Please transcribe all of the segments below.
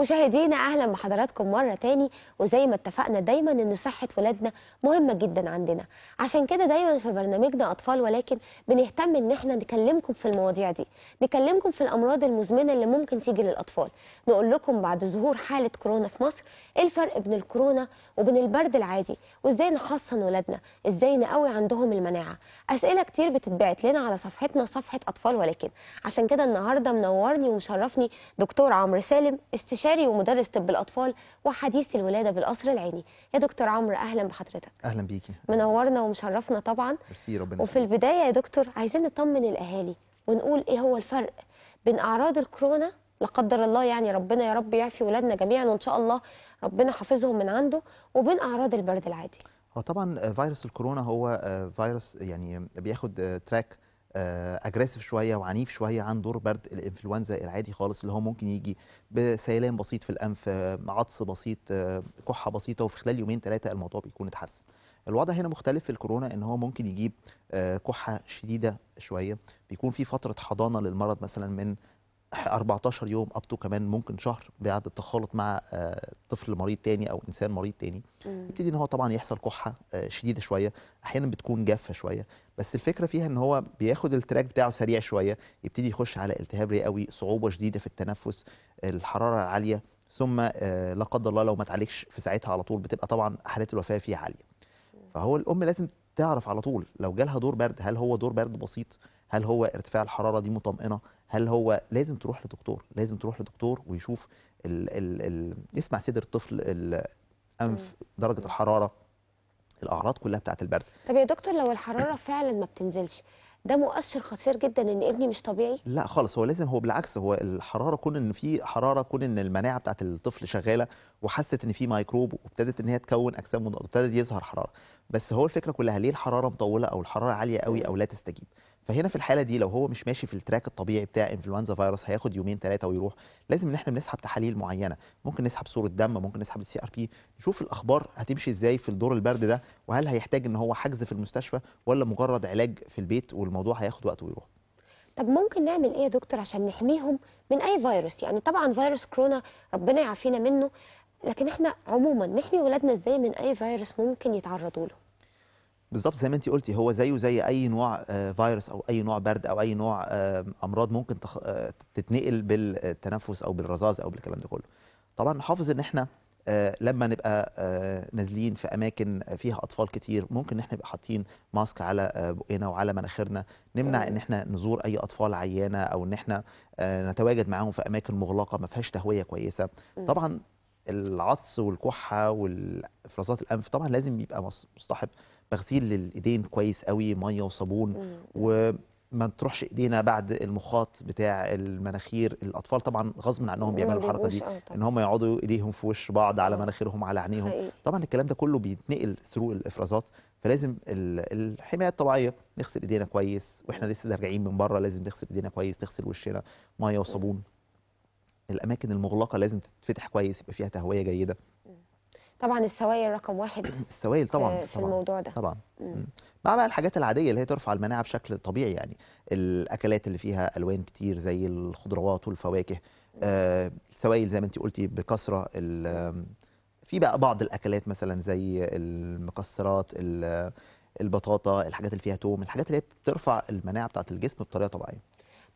مشاهدينا اهلا بحضراتكم مره تاني وزي ما اتفقنا دايما ان صحه ولادنا مهمه جدا عندنا عشان كده دايما في برنامجنا اطفال ولكن بنهتم ان احنا نكلمكم في المواضيع دي نكلمكم في الامراض المزمنه اللي ممكن تيجي للاطفال نقول لكم بعد ظهور حاله كورونا في مصر ايه الفرق بين الكورونا وبين البرد العادي وازاي نحصن ولادنا ازاي نقوي عندهم المناعه اسئله كتير بتتبعت لنا على صفحتنا صفحه اطفال ولكن عشان كده النهارده منورني ومشرفني دكتور عمرو سالم استشاري استشاري ومدرس طب الاطفال وحديث الولاده بالقصر العيني يا دكتور عمرو اهلا بحضرتك اهلا بيكي منورنا ومشرفنا طبعا ميرسي ربنا وفي البدايه يا دكتور عايزين نطمن الاهالي ونقول ايه هو الفرق بين اعراض الكورونا لا قدر الله يعني ربنا يا رب يعفي ولادنا جميعا وان شاء الله ربنا حافظهم من عنده وبين اعراض البرد العادي هو طبعا آه، فيروس الكورونا هو آه، فيروس يعني بياخد تراك آه، اجريسيف آه، شويه وعنيف شويه عن دور برد الانفلونزا العادي خالص اللي هو ممكن يجي بسيلان بسيط في الانف آه، عطس بسيط آه، كحه بسيطه وفي خلال يومين ثلاثه الموضوع بيكون اتحسن الوضع هنا مختلف في الكورونا ان هو ممكن يجيب كحه شديده شويه بيكون في فتره حضانه للمرض مثلا من 14 يوم اب تو كمان ممكن شهر بعد التخالط مع آه، طفل مريض تاني او انسان مريض تاني يبتدي ان هو طبعا يحصل كحه آه، شديده شويه احيانا بتكون جافه شويه بس الفكره فيها ان هو بياخد التراك بتاعه سريع شويه يبتدي يخش على التهاب رئوي صعوبه شديده في التنفس الحراره العاليه ثم آه، لا قدر الله لو ما اتعالجش في ساعتها على طول بتبقى طبعا حالات الوفاه فيها عاليه فهو الام لازم تعرف على طول لو جالها دور برد هل هو دور برد بسيط هل هو ارتفاع الحراره دي مطمئنه هل هو لازم تروح لدكتور لازم تروح لدكتور ويشوف ال ال ال يسمع صدر الطفل الانف درجه الحراره الاعراض كلها بتاعه البرد طب يا دكتور لو الحراره فعلا ما بتنزلش ده مؤشر خطير جدا ان ابني مش طبيعي لا خالص هو لازم هو بالعكس هو الحراره كون ان في حراره كون ان المناعه بتاعه الطفل شغاله وحست ان في ميكروب وابتدت ان هي تكون اجسام وابتدت يظهر حراره بس هو الفكره كلها ليه الحراره مطوله او الحراره عاليه قوي او لا تستجيب فهنا في الحاله دي لو هو مش ماشي في التراك الطبيعي بتاع انفلونزا فيروس هياخد يومين ثلاثه ويروح لازم ان احنا بنسحب تحاليل معينه ممكن نسحب صوره دم ممكن نسحب السي ار بي نشوف الاخبار هتمشي ازاي في الدور البرد ده وهل هيحتاج ان هو حجز في المستشفى ولا مجرد علاج في البيت والموضوع هياخد وقت ويروح طب ممكن نعمل ايه يا دكتور عشان نحميهم من اي فيروس يعني طبعا فيروس كورونا ربنا يعافينا منه لكن احنا عموما نحمي ولادنا ازاي من اي فيروس ممكن يتعرضوا له بالظبط زي ما انت قلتي هو زيه زي اي نوع آه، فيروس او اي نوع برد او اي نوع آه، امراض ممكن آه، تتنقل بالتنفس او بالرذاذ او بالكلام ده كله طبعا نحافظ ان احنا لما نبقى نازلين في اماكن فيها اطفال كتير ممكن ان احنا نبقى حاطين ماسك على بقنا وعلى مناخيرنا نمنع ان أيوه. احنا نزور اي اطفال عيانه او ان احنا نتواجد معاهم في اماكن مغلقه ما فيهاش تهويه كويسه طبعا العطس والكحه وافرازات الانف طبعا لازم يبقى مصطحب تغسيل للايدين كويس قوي ميه وصابون وما تروحش ايدينا بعد المخاط بتاع المناخير الاطفال طبعا غصب عنهم بيعملوا الحركه دي آه، ان هم يقعدوا ايديهم في وش بعض على مناخيرهم على عينيهم طبعا الكلام ده كله بيتنقل ثرو الافرازات فلازم الحمايه الطبيعيه نغسل ايدينا كويس واحنا لسه راجعين من بره لازم نغسل ايدينا كويس نغسل وشنا ميه وصابون الاماكن المغلقه لازم تتفتح كويس يبقى فيها تهويه جيده طبعا السوائل رقم واحد السوائل طبعا في, طبعًا الموضوع ده طبعا مع بقى الحاجات العاديه اللي هي ترفع المناعه بشكل طبيعي يعني الاكلات اللي فيها الوان كتير زي الخضروات والفواكه آه السوائل زي ما انت قلتي بكثره في بقى بعض الاكلات مثلا زي المكسرات البطاطا الحاجات اللي فيها توم الحاجات اللي هي بترفع المناعه بتاعه الجسم بطريقه طبيعيه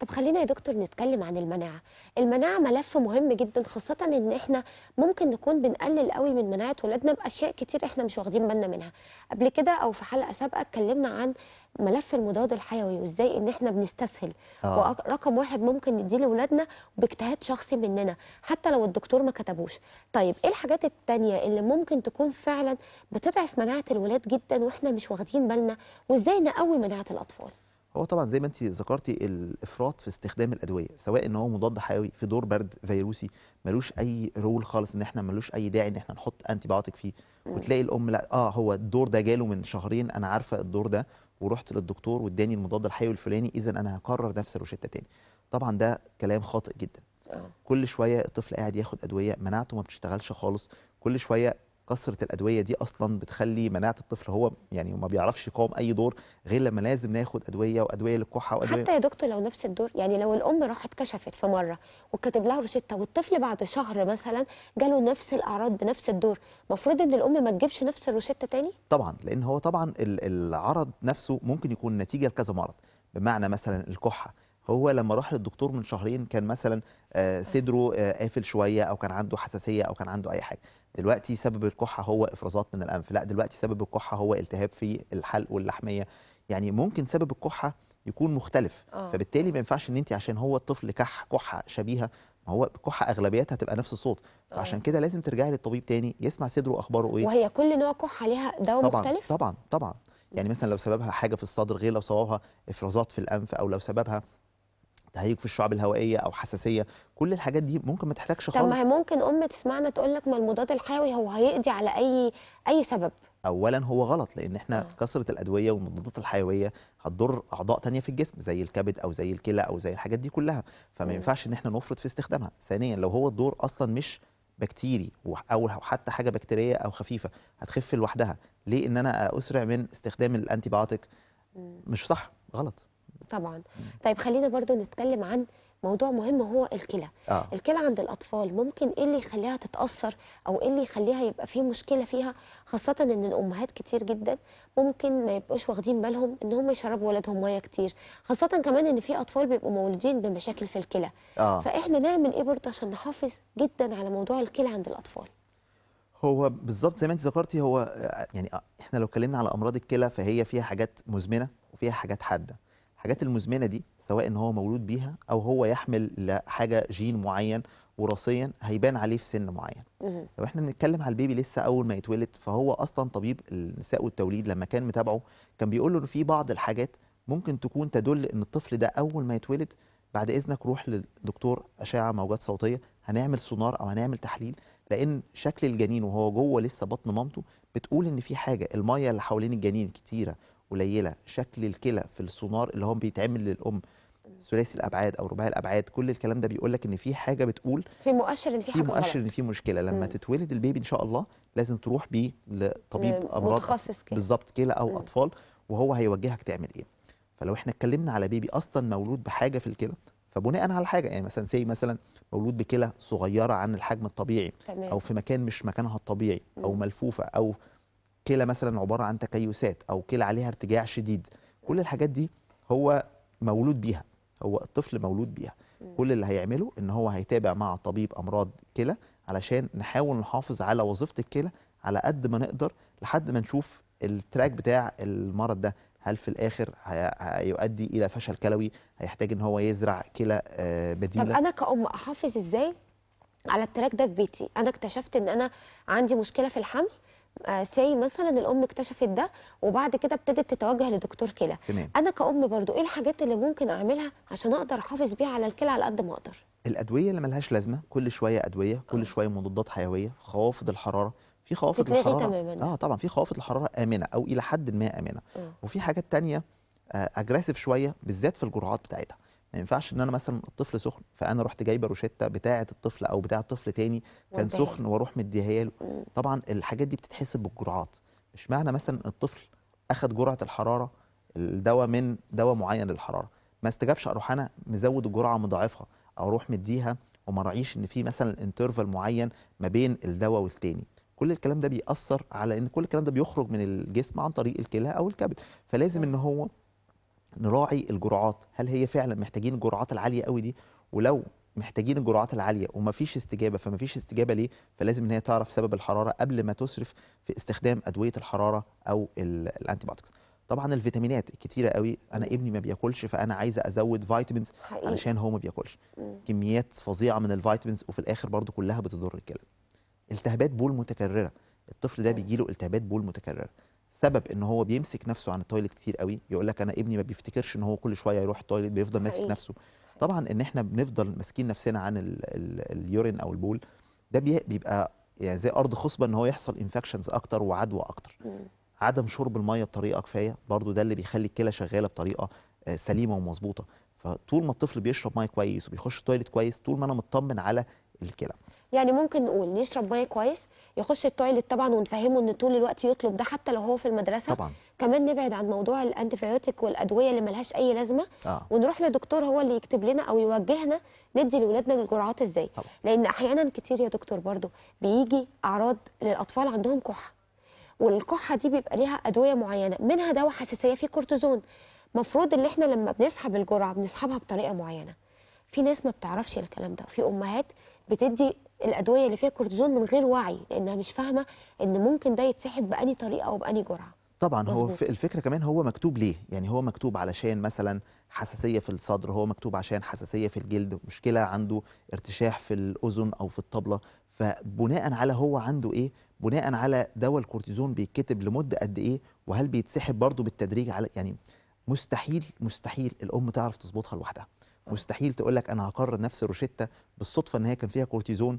طب خلينا يا دكتور نتكلم عن المناعة المناعة ملف مهم جدا خاصة ان احنا ممكن نكون بنقلل قوي من مناعة ولادنا بأشياء كتير احنا مش واخدين بالنا منها قبل كده او في حلقة سابقة اتكلمنا عن ملف المضاد الحيوي وازاي ان احنا بنستسهل آه. ورقم واحد ممكن نديه لولادنا باجتهاد شخصي مننا حتى لو الدكتور ما كتبوش طيب ايه الحاجات التانية اللي ممكن تكون فعلا بتضعف مناعة الولاد جدا واحنا مش واخدين بالنا وازاي نقوي مناعة الاطفال هو طبعا زي ما انت ذكرتي الافراط في استخدام الادويه سواء ان هو مضاد حيوي في دور برد فيروسي ملوش اي رول خالص ان احنا ملوش اي داعي ان احنا نحط انتي بايوتيك فيه وتلاقي الام لا اه هو الدور ده جاله من شهرين انا عارفه الدور ده ورحت للدكتور واداني المضاد الحيوي الفلاني اذا انا هكرر نفس الروشته تاني طبعا ده كلام خاطئ جدا كل شويه الطفل قاعد ياخد ادويه مناعته ما بتشتغلش خالص كل شويه كثره الادويه دي اصلا بتخلي مناعه الطفل هو يعني ما بيعرفش يقاوم اي دور غير لما لازم ناخد ادويه وادويه للكحه وادويه حتى يا دكتور لو نفس الدور يعني لو الام راحت كشفت في مره وكتب لها روشته والطفل بعد شهر مثلا جاله نفس الاعراض بنفس الدور المفروض ان الام ما تجيبش نفس الروشته تاني طبعا لان هو طبعا العرض نفسه ممكن يكون نتيجه لكذا مرض بمعنى مثلا الكحه هو لما راح للدكتور من شهرين كان مثلا آه، صدره آه، قافل شويه او كان عنده حساسيه او كان عنده اي حاجه دلوقتي سبب الكحه هو افرازات من الانف لا دلوقتي سبب الكحه هو التهاب في الحلق واللحميه يعني ممكن سبب الكحه يكون مختلف أوه. فبالتالي ما ينفعش ان انت عشان هو الطفل كح كحه شبيهه ما هو الكحه اغلبيتها هتبقى نفس الصوت آه. فعشان كده لازم ترجعي للطبيب تاني يسمع صدره اخباره ايه وهي كل نوع كحه ليها دواء مختلف طبعا طبعا طبعا يعني مثلا لو سببها حاجه في الصدر غير لو سببها افرازات في الانف او لو سببها تهيج في الشعب الهوائيه او حساسيه كل الحاجات دي ممكن ما تحتاجش خالص طب ما هي ممكن ام تسمعنا تقول لك ما المضاد الحيوي هو هيقضي على اي اي سبب اولا هو غلط لان احنا آه. كثره الادويه والمضادات الحيويه هتضر اعضاء تانية في الجسم زي الكبد او زي الكلى او زي الحاجات دي كلها فما ينفعش ان احنا نفرط في استخدامها ثانيا لو هو الدور اصلا مش بكتيري او حتى حاجه بكتيريه او خفيفه هتخف لوحدها ليه ان انا اسرع من استخدام الانتي مش صح غلط طبعا طيب خلينا برضو نتكلم عن موضوع مهم هو الكلى آه. الكلى عند الاطفال ممكن ايه اللي يخليها تتاثر او ايه اللي يخليها يبقى في مشكله فيها خاصه ان الامهات كتير جدا ممكن ما يبقوش واخدين بالهم ان هم يشربوا ولادهم ميه كتير خاصه كمان ان في اطفال بيبقوا مولودين بمشاكل في الكلى آه. فاحنا نعمل ايه برضه عشان نحافظ جدا على موضوع الكلى عند الاطفال هو بالظبط زي ما انت ذكرتي هو يعني آه، احنا لو اتكلمنا على امراض الكلى فهي فيها حاجات مزمنه وفيها حاجات حاده الحاجات المزمنه دي سواء ان هو مولود بيها او هو يحمل لحاجه جين معين وراثيا هيبان عليه في سن معين لو احنا بنتكلم على البيبي لسه اول ما يتولد فهو اصلا طبيب النساء والتوليد لما كان متابعه كان بيقول له ان في بعض الحاجات ممكن تكون تدل ان الطفل ده اول ما يتولد بعد اذنك روح لدكتور اشعه موجات صوتيه هنعمل سونار او هنعمل تحليل لان شكل الجنين وهو جوه لسه بطن مامته بتقول ان في حاجه الميه اللي حوالين الجنين كتيره قليله شكل الكلى في السونار اللي هو بيتعمل للام ثلاثي الابعاد او رباعي الابعاد كل الكلام ده بيقول لك ان في حاجه بتقول في مؤشر ان في حاجه في مؤشر ان في مشكله لما مم. تتولد البيبي ان شاء الله لازم تروح بيه لطبيب امراض متخصص كده بالظبط كلى او مم. اطفال وهو هيوجهك تعمل ايه فلو احنا اتكلمنا على بيبي اصلا مولود بحاجه في الكلى فبناء على حاجه يعني مثلا سي مثلا مولود بكلى صغيره عن الحجم الطبيعي تمام. او في مكان مش مكانها الطبيعي او ملفوفه او كلى مثلا عباره عن تكيسات او كلى عليها ارتجاع شديد كل الحاجات دي هو مولود بيها هو الطفل مولود بيها كل اللي هيعمله ان هو هيتابع مع طبيب امراض كلى علشان نحاول نحافظ على وظيفه الكلى على قد ما نقدر لحد ما نشوف التراك بتاع المرض ده هل في الاخر هيؤدي الى فشل كلوي هيحتاج ان هو يزرع كلى آه، بديله طب انا كأم احافظ ازاي على التراك ده في بيتي انا اكتشفت ان انا عندي مشكله في الحمل آه، ساي مثلا الام اكتشفت ده وبعد كده ابتدت تتوجه لدكتور كلى انا كأم برضو ايه الحاجات اللي ممكن اعملها عشان اقدر احافظ بيها على الكلى على قد ما اقدر الادويه اللي ملهاش لازمه كل شويه ادويه كل آه. شويه مضادات حيويه خوافض الحراره في خوافض الحراره تماماً. اه طبعا في خوافض الحراره امنه او الى حد ما امنه أوه. وفي حاجات تانية اجريسيف آه، شويه بالذات في الجرعات بتاعتها ما ينفعش ان انا مثلا الطفل سخن فانا رحت جايبه روشته بتاعه الطفل او بتاعه طفل تاني كان والدهن. سخن واروح مديها له طبعا الحاجات دي بتتحسب بالجرعات مش معنى مثلا الطفل اخذ جرعه الحراره الدواء من دواء معين للحراره ما استجابش اروح انا مزود الجرعه مضاعفها او اروح مديها وما راعيش ان في مثلا انترفال معين ما بين الدواء والتاني كل الكلام ده بيأثر على ان كل الكلام ده بيخرج من الجسم عن طريق الكلى او الكبد فلازم ان هو نراعي الجرعات هل هي فعلا محتاجين الجرعات العاليه قوي دي ولو محتاجين الجرعات العاليه ومفيش استجابه فمفيش استجابه ليه فلازم ان هي تعرف سبب الحراره قبل ما تسرف في استخدام ادويه الحراره او الانتي طبعا الفيتامينات كتيره قوي انا ابني ما بياكلش فانا عايزه ازود فيتامينز علشان هو ما بياكلش كميات فظيعه من الفيتامينز وفي الاخر برضو كلها بتضر الكلى التهابات بول متكرره الطفل ده أيوة. بيجي له التهابات بول متكرره سبب ان هو بيمسك نفسه عن التويلت كتير قوي يقول لك انا ابني ما بيفتكرش ان هو كل شويه يروح التويلت بيفضل ماسك نفسه طبعا ان احنا بنفضل ماسكين نفسنا عن اليورين او البول ده بيبقى يعني زي ارض خصبه ان هو يحصل انفكشنز اكتر وعدوى اكتر عدم شرب الميه بطريقه كفايه برضو ده اللي بيخلي الكلى شغاله بطريقه آه، سليمه ومظبوطه فطول ما الطفل بيشرب ميه كويس وبيخش التويلت كويس طول ما انا مطمن على الكلى يعني ممكن نقول يشرب ميه كويس يخش التواليت طبعا ونفهمه ان طول الوقت يطلب ده حتى لو هو في المدرسه طبعا كمان نبعد عن موضوع الانتيبيوتيك والادويه اللي ملهاش اي لازمه آه. ونروح لدكتور هو اللي يكتب لنا او يوجهنا ندي لاولادنا الجرعات ازاي طبعا. لان احيانا كتير يا دكتور برضو بيجي اعراض للاطفال عندهم كحه والكحه دي بيبقى ليها ادويه معينه منها دواء حساسيه فيه كورتيزون المفروض ان احنا لما بنسحب الجرعه بنسحبها بطريقه معينه في ناس ما بتعرفش الكلام ده في امهات بتدي الادويه اللي فيها كورتيزون من غير وعي لانها مش فاهمه ان ممكن ده يتسحب بأني طريقه او بأني جرعه طبعا مزبوط. هو الفكره كمان هو مكتوب ليه يعني هو مكتوب علشان مثلا حساسيه في الصدر هو مكتوب عشان حساسيه في الجلد مشكله عنده ارتشاح في الاذن او في الطبله فبناء على هو عنده ايه بناء على دواء الكورتيزون بيتكتب لمده قد ايه وهل بيتسحب برضه بالتدريج على يعني مستحيل مستحيل الام تعرف تظبطها لوحدها مستحيل تقول لك انا هقرر نفس روشتة بالصدفه ان هي كان فيها كورتيزون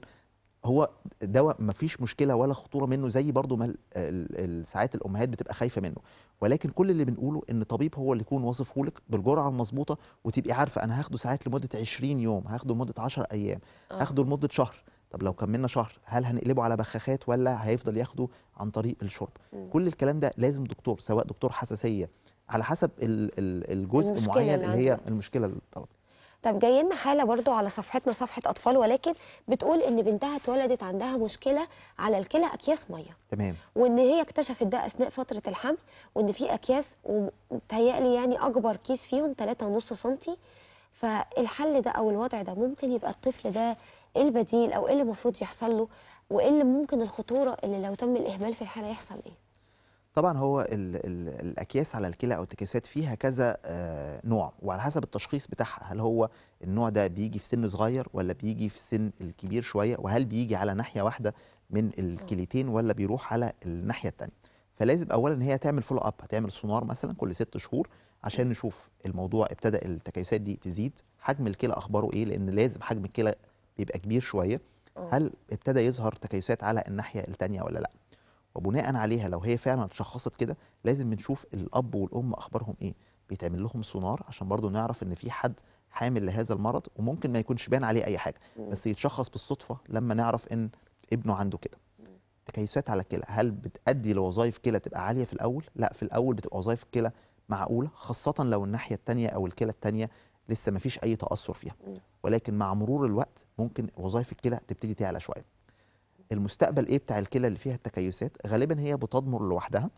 هو دواء ما فيش مشكله ولا خطوره منه زي برضو ما ساعات الامهات بتبقى خايفه منه ولكن كل اللي بنقوله ان طبيب هو اللي يكون واصفه لك بالجرعه المظبوطه وتبقي عارفه انا هاخده ساعات لمده 20 يوم هاخده لمده 10 ايام آه. هاخده لمده شهر طب لو كملنا شهر هل هنقلبه على بخاخات ولا هيفضل ياخده عن طريق الشرب م. كل الكلام ده لازم دكتور سواء دكتور حساسيه على حسب الجزء المعين اللي هي المشكله اللي طلبت طب جاي لنا حاله برضو على صفحتنا صفحه اطفال ولكن بتقول ان بنتها اتولدت عندها مشكله على الكلى اكياس ميه تمام وان هي اكتشفت ده اثناء فتره الحمل وان في اكياس ومتهيألي يعني اكبر كيس فيهم 3.5 سم فالحل ده او الوضع ده ممكن يبقى الطفل ده ايه البديل او ايه اللي المفروض يحصل له وايه اللي ممكن الخطوره اللي لو تم الاهمال في الحاله يحصل ايه طبعا هو الـ الـ الاكياس على الكلى او التكيسات فيها كذا آه، نوع وعلى حسب التشخيص بتاعها هل هو النوع ده بيجي في سن صغير ولا بيجي في سن الكبير شويه وهل بيجي على ناحيه واحده من الكليتين ولا بيروح على الناحيه الثانيه فلازم اولا ان هي تعمل فولو اب هتعمل سونار مثلا كل ست شهور عشان نشوف الموضوع ابتدى التكيسات دي تزيد حجم الكلى اخباره ايه لان لازم حجم الكلى بيبقى كبير شويه اه. هل ابتدى يظهر تكيسات على الناحيه الثانيه ولا لا وبناء عليها لو هي فعلا شخصت كده لازم بنشوف الاب والام اخبارهم ايه بيتعمل لهم سونار عشان برضو نعرف ان في حد حامل لهذا المرض وممكن ما يكونش بان عليه اي حاجه بس يتشخص بالصدفه لما نعرف ان ابنه عنده كده تكيسات على الكلى هل بتأدي لوظائف كلى تبقى عاليه في الاول لا في الاول بتبقى وظائف الكلى معقوله خاصه لو الناحيه الثانيه او الكلى الثانيه لسه ما فيش اي تاثر فيها ولكن مع مرور الوقت ممكن وظائف الكلى تبتدي تعلى شويه المستقبل ايه بتاع الكلى اللي فيها التكيسات غالبا هي بتضمر لوحدها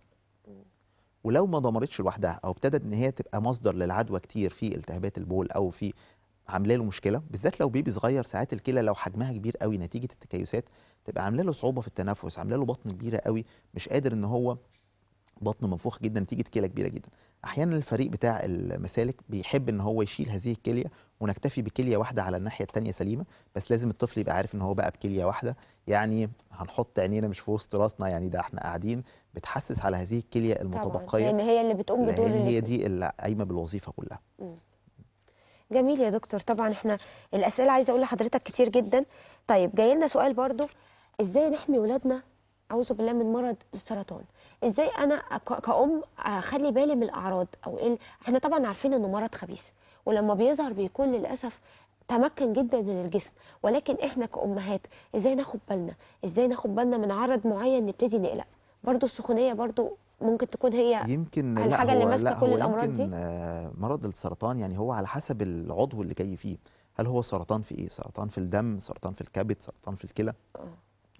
ولو ما ضمرتش لوحدها او ابتدت ان هي تبقى مصدر للعدوى كتير في التهابات البول او في عامله له مشكله بالذات لو بيبي صغير ساعات الكلى لو حجمها كبير قوي نتيجه التكيسات تبقى عامله له صعوبه في التنفس عامله له بطن كبيره قوي مش قادر ان هو بطن منفوخ جدا نتيجه كلى كبيره جدا احيانا الفريق بتاع المسالك بيحب ان هو يشيل هذه الكليه ونكتفي بكليه واحده على الناحيه الثانيه سليمه بس لازم الطفل يبقى عارف ان هو بقى بكليه واحده يعني هنحط عينينا مش في وسط راسنا يعني ده احنا قاعدين بتحسس على هذه الكليه المتبقيه لان يعني هي اللي بتقوم بدور لان هي دي اللي قايمه بالوظيفه كلها جميل يا دكتور طبعا احنا الاسئله عايزه اقول لحضرتك كتير جدا طيب جاي لنا سؤال برضو ازاي نحمي ولادنا اعوذ بالله من مرض السرطان ازاي انا كأم اخلي بالي من الاعراض او ايه احنا طبعا عارفين انه مرض خبيث ولما بيظهر بيكون للاسف تمكن جدا من الجسم ولكن احنا كأمهات ازاي ناخد بالنا ازاي ناخد بالنا من عرض معين نبتدي نقلق برضو السخونيه برضو ممكن تكون هي يمكن الحاجه اللي ماسكه كل الامراض دي آه، مرض السرطان يعني هو على حسب العضو اللي جاي فيه هل هو سرطان في ايه سرطان في الدم سرطان في الكبد سرطان في الكلى آه.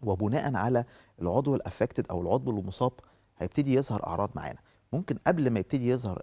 وبناء على العضو الافكتد او العضو المصاب هيبتدي يظهر اعراض معانا ممكن قبل ما يبتدي يظهر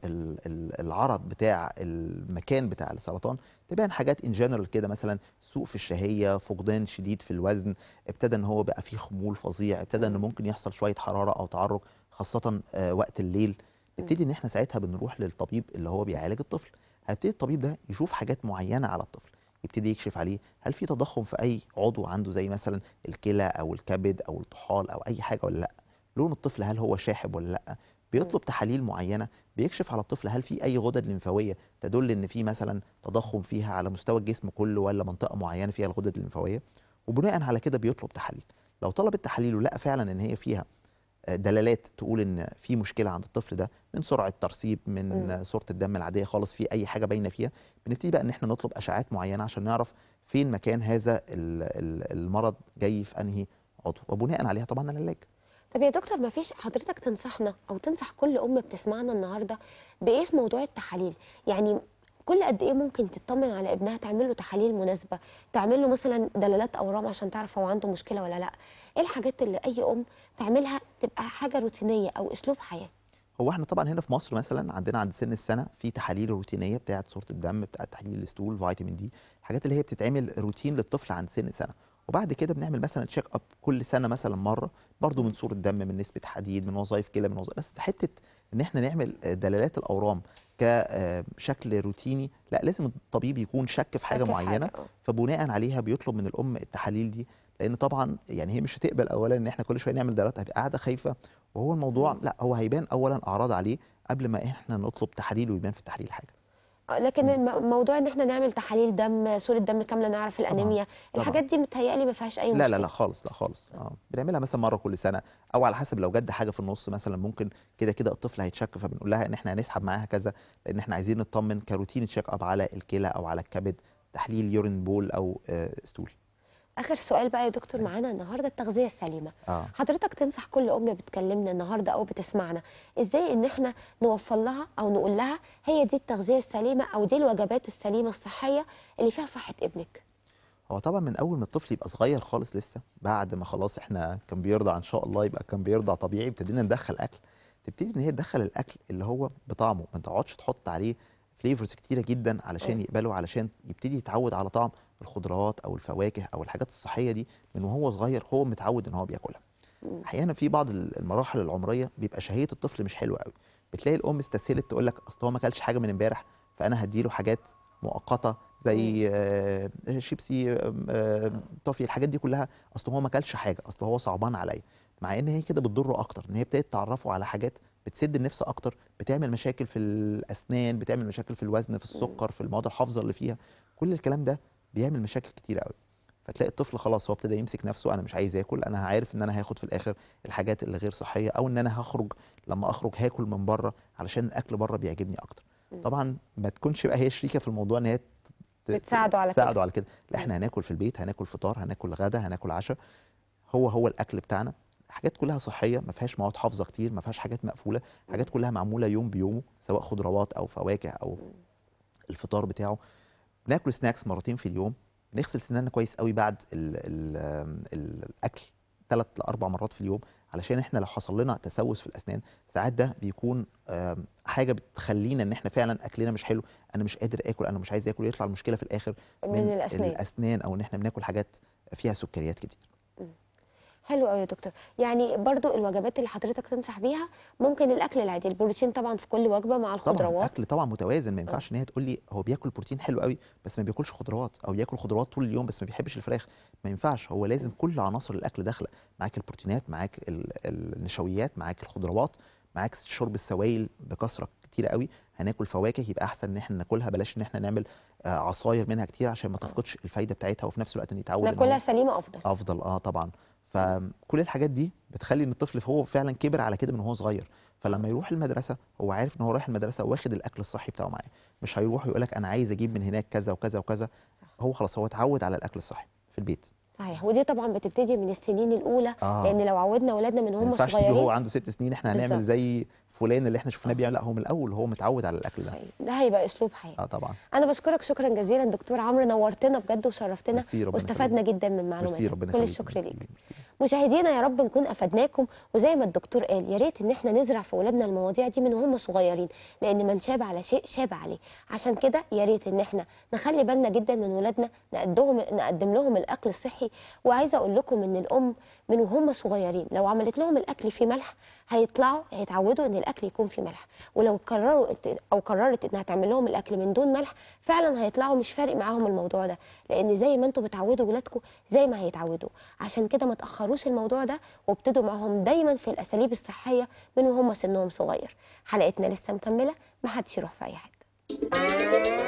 العرض بتاع المكان بتاع السرطان تبان حاجات ان جنرال كده مثلا سوء في الشهيه فقدان شديد في الوزن ابتدى ان هو بقى فيه خمول فظيع ابتدى ان ممكن يحصل شويه حراره او تعرق خاصه آه، وقت الليل نبتدي ان احنا ساعتها بنروح للطبيب اللي هو بيعالج الطفل هيبتدي الطبيب ده يشوف حاجات معينه على الطفل يبتدي يكشف عليه هل في تضخم في اي عضو عنده زي مثلا الكلى او الكبد او الطحال او اي حاجه ولا لا لون الطفل هل هو شاحب ولا لا بيطلب تحاليل معينه بيكشف على الطفل هل في اي غدد لمفاويه تدل ان في مثلا تضخم فيها على مستوى الجسم كله ولا منطقه معينه فيها الغدد الليمفاويه وبناء على كده بيطلب تحاليل لو طلب التحاليل ولقى فعلا ان هي فيها دلالات تقول ان في مشكله عند الطفل ده من سرعه ترسيب من م. صوره الدم العاديه خالص في اي حاجه باينه فيها بنبتدي بقى ان احنا نطلب اشعاعات معينه عشان نعرف فين مكان هذا المرض جاي في انهي عضو وبناء عليها طبعا العلاج طب يا دكتور ما فيش حضرتك تنصحنا او تنصح كل ام بتسمعنا النهارده بايه في موضوع التحاليل يعني كل قد ايه ممكن تطمن على ابنها تعمل له تحاليل مناسبه تعمل له مثلا دلالات اورام عشان تعرف هو عنده مشكله ولا لا ايه الحاجات اللي اي ام تعملها تبقى حاجه روتينيه او اسلوب حياه هو احنا طبعا هنا في مصر مثلا عندنا عند سن السنه في تحاليل روتينيه بتاعه صوره الدم بتاعه تحليل الاستول فيتامين دي الحاجات اللي هي بتتعمل روتين للطفل عند سن سنه وبعد كده بنعمل مثلا تشيك اب كل سنه مثلا مره برضو من صوره دم من نسبه حديد من وظائف كلى من وظائف بس حته ان احنا نعمل دلالات الاورام كشكل آه، روتيني لا لازم الطبيب يكون شك في حاجه معينه حاجة. فبناء عليها بيطلب من الام التحاليل دي لان طبعا يعني هي مش هتقبل اولا ان احنا كل شويه نعمل دراسات هتبقى قاعده خايفه وهو الموضوع لا هو هيبان اولا اعراض عليه قبل ما احنا نطلب تحاليل ويبان في التحليل حاجه آه، لكن موضوع ان احنا نعمل تحاليل دم صوره دم كامله نعرف الانيميا طبعا. الحاجات دي متهيألي ما فيهاش اي مشكله لا لا لا خالص لا خالص اه بنعملها مثلا مره كل سنه او على حسب لو جد حاجه في النص مثلا ممكن كده كده الطفل هيتشك فبنقول لها ان احنا هنسحب معاها كذا لان احنا عايزين نطمن كروتين تشيك اب على الكلى او على الكبد تحليل يورين بول او آه ستول اخر سؤال بقى يا دكتور إيه. معانا النهارده التغذيه السليمه آه. حضرتك تنصح كل ام بتكلمنا النهارده او بتسمعنا ازاي ان احنا نوفر لها او نقول لها هي دي التغذيه السليمه او دي الوجبات السليمه الصحيه اللي فيها صحه ابنك هو طبعا من اول ما الطفل يبقى صغير خالص لسه بعد ما خلاص احنا كان بيرضع ان شاء الله يبقى كان بيرضع طبيعي ابتدينا ندخل اكل تبتدي ان هي تدخل الاكل اللي هو بطعمه ما تقعدش تحط عليه فليفرز كتيره جدا علشان أيوه. يقبله علشان يبتدي يتعود على طعم الخضروات او الفواكه او الحاجات الصحيه دي من وهو صغير هو متعود ان هو بياكلها احيانا في بعض المراحل العمريه بيبقى شهيه الطفل مش حلوه قوي بتلاقي الام استسهلت تقول لك اصل هو ما اكلش حاجه من امبارح فانا هديله حاجات مؤقته زي آه شيبسي آه طوفي الحاجات دي كلها اصل هو ما اكلش حاجه اصل هو صعبان عليا مع ان هي كده بتضره اكتر ان هي ابتدت تعرفه على حاجات بتسد النفس اكتر بتعمل مشاكل في الاسنان بتعمل مشاكل في الوزن في السكر في المواد الحافظه اللي فيها كل الكلام ده بيعمل مشاكل كتير قوي فتلاقي الطفل خلاص هو ابتدى يمسك نفسه انا مش عايز اكل انا عارف ان انا هاخد في الاخر الحاجات اللي غير صحيه او ان انا هخرج لما اخرج هاكل من بره علشان الاكل بره بيعجبني اكتر طبعا ما تكونش بقى هي شريكه في الموضوع ان هي بتساعده على كده على كده لا احنا هناكل في البيت هناكل فطار هناكل غدا هناكل عشاء هو هو الاكل بتاعنا حاجات كلها صحيه ما فيهاش مواد حافظه كتير ما فيهاش حاجات مقفوله حاجات كلها معموله يوم بيومه سواء خضروات او فواكه او الفطار بتاعه ناكل سناكس مرتين في اليوم نغسل سناننا كويس قوي بعد الـ الـ الـ الاكل ثلاث لاربع مرات في اليوم علشان احنا لو حصل لنا تسوس في الاسنان ساعات ده بيكون حاجه بتخلينا ان احنا فعلا اكلنا مش حلو انا مش قادر اكل انا مش عايز اكل يطلع المشكله في الاخر من, من الأسنان. الاسنان او ان احنا بناكل حاجات فيها سكريات كتير حلو قوي يا دكتور يعني برضو الوجبات اللي حضرتك تنصح بيها ممكن الاكل العادي البروتين طبعا في كل وجبه مع الخضروات طبعا الاكل طبعا متوازن ما ينفعش ان هي تقول لي هو بياكل بروتين حلو قوي بس ما بياكلش خضروات او ياكل خضروات طول اليوم بس ما بيحبش الفراخ ما ينفعش هو لازم كل عناصر الاكل داخله معاك البروتينات معاك النشويات معاك الخضروات معاك شرب السوائل بكثره كتيره قوي هناكل فواكه يبقى احسن ان احنا ناكلها بلاش ان احنا نعمل آه، عصاير منها كتير عشان ما تفقدش الفايده بتاعتها وفي نفس الوقت نتعود ناكلها سليمه افضل افضل اه طبعا فكل الحاجات دي بتخلي ان الطفل هو فعلا كبر على كده من هو صغير فلما يروح المدرسه هو عارف ان هو رايح المدرسه واخد الاكل الصحي بتاعه معاه مش هيروح ويقول لك انا عايز اجيب من هناك كذا وكذا وكذا صح. هو خلاص هو اتعود على الاكل الصحي في البيت صحيح ودي طبعا بتبتدي من السنين الاولى آه. لان لو عودنا اولادنا من هم صغيرين ما هو عنده ست سنين احنا هنعمل زي فلان اللي احنا شفناه آه. بيعمل لا هو من الاول هو متعود على الاكل ده ده هيبقى اسلوب حياه اه طبعا انا بشكرك شكرا جزيلا دكتور عمرو نورتنا بجد وشرفتنا واستفدنا جدا من معلوماتك كل الشكر ليك مشاهدينا يا رب نكون افدناكم وزي ما الدكتور قال يا ريت ان احنا نزرع في اولادنا المواضيع دي من وهم صغيرين لان من شاب على شيء شاب عليه عشان كده يا ريت ان احنا نخلي بالنا جدا من ولادنا نقدهم نقدم لهم الاكل الصحي وعايزه اقول لكم ان الام من وهم صغيرين لو عملت لهم الاكل فيه ملح هيطلعوا هيتعودوا ان الاكل يكون فيه ملح ولو قرروا او قررت انها تعمل لهم الاكل من دون ملح فعلا هيطلعوا مش فارق معاهم الموضوع ده لان زي ما انتم بتعودوا ولادكم زي ما هيتعودوا عشان كده ما تاخروش الموضوع ده وابتدوا معاهم دايما في الاساليب الصحيه من وهم سنهم صغير حلقتنا لسه مكمله ما حدش يروح في اي حته